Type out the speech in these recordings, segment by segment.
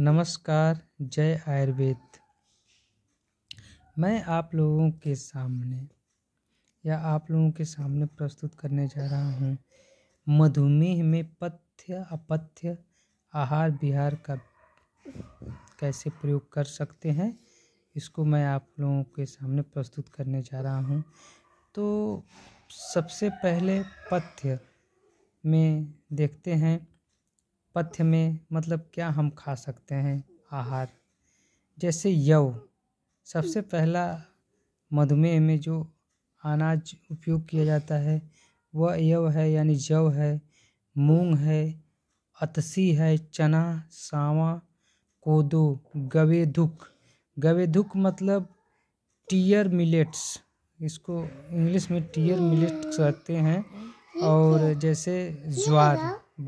नमस्कार जय आयुर्वेद मैं आप लोगों के सामने या आप लोगों के सामने प्रस्तुत करने जा रहा हूँ मधुमेह में पथ्य अपथ्य आहार विहार का कैसे प्रयोग कर सकते हैं इसको मैं आप लोगों के सामने प्रस्तुत करने जा रहा हूँ तो सबसे पहले पथ्य में देखते हैं पथ्य में मतलब क्या हम खा सकते हैं आहार जैसे यव सबसे पहला मधुमेह में जो अनाज उपयोग किया जाता है वह यव है यानी जव है मूंग है अतसी है चना सावा कोदो गवेधुक गवेधुक मतलब टीयर मिलेट्स इसको इंग्लिश में टीयर मिलेट्स कहते हैं और जैसे ज्वार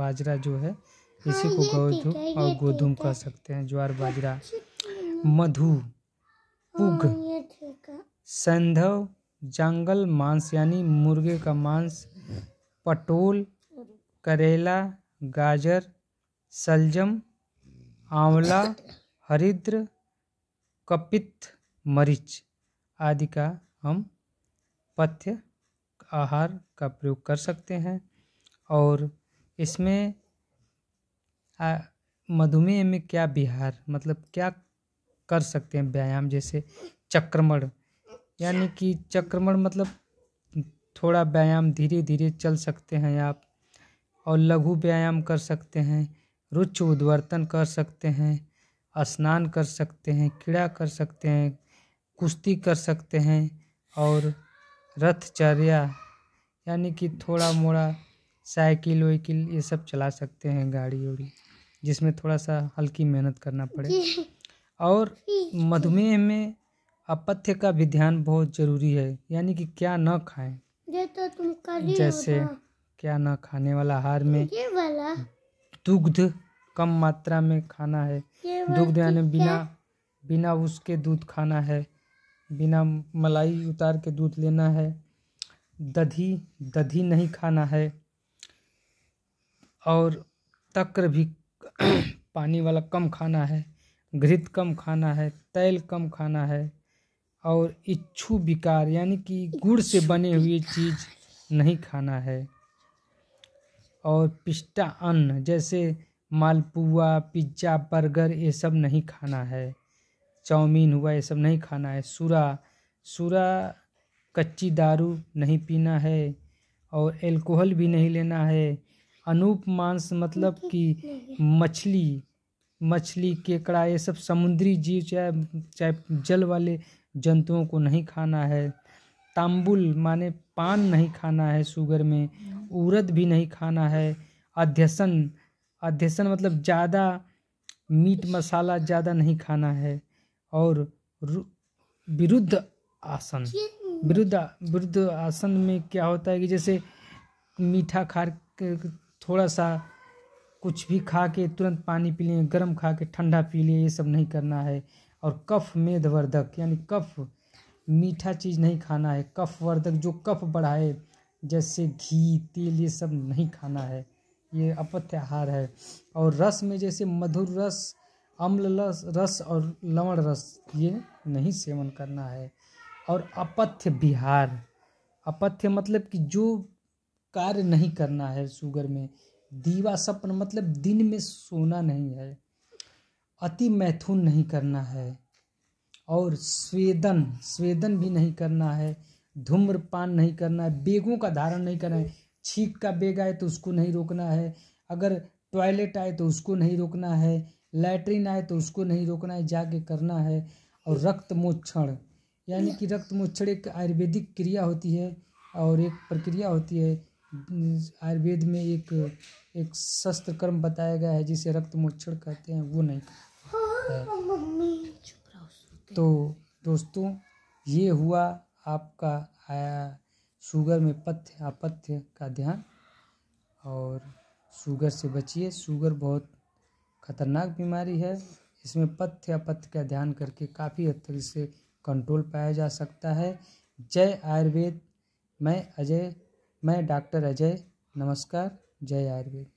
बाजरा जो है इसी हाँ, को गौधु तो और गोधूम कह सकते हैं ज्वार हाँ, बाजरा मधु पुग हाँ, संधव जंगल मांस यानी मुर्गे का मांस पटोल करेला गाजर सलजम आंवला हरिद्र कपित मरीच आदि का हम पथ्य आहार का प्रयोग कर सकते हैं और इसमें मधुमेह में क्या बिहार मतलब क्या कर सकते हैं व्यायाम जैसे चक्रमण यानी कि चक्रमण मतलब थोड़ा व्यायाम धीरे धीरे चल सकते हैं आप और लघु व्यायाम कर सकते हैं रुच उद्वर्तन कर सकते हैं स्नान कर सकते हैं क्रीड़ा कर सकते हैं कुश्ती कर सकते हैं और रथचर्या यानी कि थोड़ा मोड़ा साइकिल वाइकिल ये सब चला सकते हैं गाड़ी उड़ी जिसमें थोड़ा सा हल्की मेहनत करना पड़े और मधुमेह में अपथ्य का भी ध्यान बहुत जरूरी है यानी कि क्या न खाएं तो जैसे क्या न खाने वाला आहार में दुग्ध कम मात्रा में खाना है दुग्ध यानी बिना बिना उसके दूध खाना है बिना मलाई उतार के दूध लेना है दधी दधी नहीं खाना है और तक्र भी पानी वाला कम खाना है घृत कम खाना है तेल कम खाना है और इच्छू विकार यानी कि गुड़ से बने हुए चीज़ नहीं खाना है और पिस्टा अन्न जैसे मालपुआ पिज्जा बर्गर ये सब नहीं खाना है चाउमीन हुआ ये सब नहीं खाना है सूरा सूरा कच्ची दारू नहीं पीना है और एल्कोहल भी नहीं लेना है अनूप मांस मतलब कि मछली मछली केकड़ा ये सब समुद्री जीव चाहे चाहे जल वाले जंतुओं को नहीं खाना है तांबुल माने पान नहीं खाना है शुगर में उरद भी नहीं खाना है अध्यसन अध्यसन मतलब ज़्यादा मीट मसाला ज़्यादा नहीं खाना है और विरुद्ध आसन विरुद्ध विरुद्ध आसन में क्या होता है कि जैसे मीठा खा थोड़ा सा कुछ भी खा के तुरंत पानी पी लें गर्म खा के ठंडा पी लें ये सब नहीं करना है और कफ मेदवर्धक यानी कफ मीठा चीज़ नहीं खाना है कफ वर्धक जो कफ बढ़ाए जैसे घी तेल ये सब नहीं खाना है ये अपथ्य आहार है और रस में जैसे मधुर रस अम्ल रस रस और लवण रस ये नहीं सेवन करना है और अपथ्य बिहार अपथ्य मतलब कि जो कार्य नहीं करना है शुगर में दीवा सपन मतलब दिन में सोना नहीं है अति मैथुन नहीं करना है और स्वेदन स्वेदन भी नहीं करना है धूम्रपान नहीं करना है बेगों का धारण नहीं करना है छीक का बेग आए तो उसको नहीं रोकना है अगर टॉयलेट आए तो उसको नहीं रोकना है लैट्रिन आए तो उसको नहीं रोकना है जाके करना है और रक्त मोक्षण यानी कि रक्त मोक्षण एक आयुर्वेदिक क्रिया होती है और एक प्रक्रिया होती है आयुर्वेद में एक एक शस्त्र कर्म बताया गया है जिसे रक्त मोक्षण कहते हैं वो नहीं है। तो दोस्तों ये हुआ आपका आया शुगर में पथ्य अपथ्य का ध्यान और शुगर से बचिए शुगर बहुत खतरनाक बीमारी है इसमें पथ्य अपथ्य का ध्यान करके काफ़ी हद तक इसे कंट्रोल पाया जा सकता है जय आयुर्वेद मैं अजय मैं डॉक्टर अजय नमस्कार जय आयुर्वेद